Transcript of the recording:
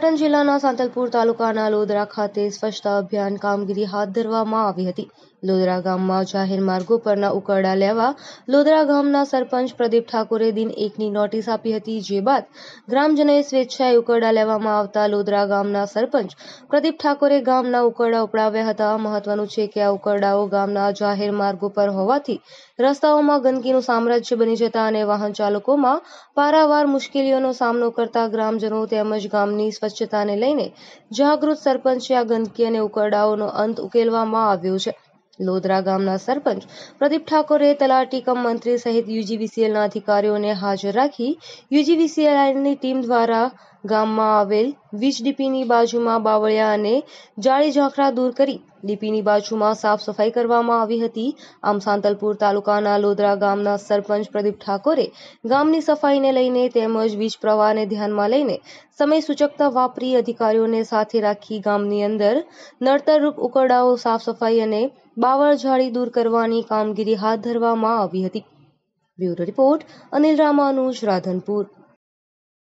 પાટણ જિલ્લાના સાંતલપુર તાલુકાના લોદરા ખાતે સ્વચ્છતા અભિયાન કામગીરી હાથ ધરવામાં આવી હતી લોદરા ગામમાં જાહેર માર્ગો પરના ઉકરડા લેવા લોદરા ગામના સરપંચ પ્રદીપ ઠાકોરે દિન એકની નોટિસ આપી હતી જે બાદ ગ્રામજનોએ સ્વેચ્છાએ ઉકરડા લેવામાં આવતા લોદરા ગામના સરપંચ પ્રદીપ ઠાકોરે ગામના ઉકરડા ઉપડાવ્યા હતા મહત્વનું છે કે આ ઉકરડાઓ ગામના જાહેર માર્ગો પર હોવાથી રસ્તાઓમાં ગંદકીનું સામ્રાજ્ય બની જતા અને વાહન ચાલકોમાં પારાવાર મુશ્કેલીઓનો સામનો કરતા ગ્રામજનો તેમજ ગામની સ્વચ્છ સ્વચ્છતાને લઈને જાગૃત સરપંચે આ ગંદકી અને ઉકરડાઓનો અંત ઉકેલવામાં આવ્યો છે લોદરા ગામના સરપંચ પ્રદીપ ઠાકોરે તલાટી કમ મંત્રી સહિત યુજીવીસીએલના અધિકારીઓને હાજર રાખી યુજીવીસીએલની ટીમ દ્વારા ગામમાં આવેલ વીજ ડીપીની બાજુમાં બાવળિયા અને જાળી ઝાંખરા દૂર કરી લીપીની બાજુમાં સાફ સફાઈ કરવામાં આવી હતી આમ સાંતલપુર તાલુકાના લોદરા ગામના સરપંચ પ્રદીપ ઠાકોરે ગામની સફાઈને લઈને તેમજ વીજ પ્રવાહને ધ્યાનમાં લઈને સમય સૂચકતા વાપરી અધિકારીઓને સાથે રાખી ગામની અંદર નડતરરૂપ ઉકરડાઓ સાફ સફાઈ અને બાવળ દૂર કરવાની કામગીરી હાથ ધરવામાં આવી હતી બ્યુરો રિપોર્ટ અનિલ રામાનુજ રાધનપુર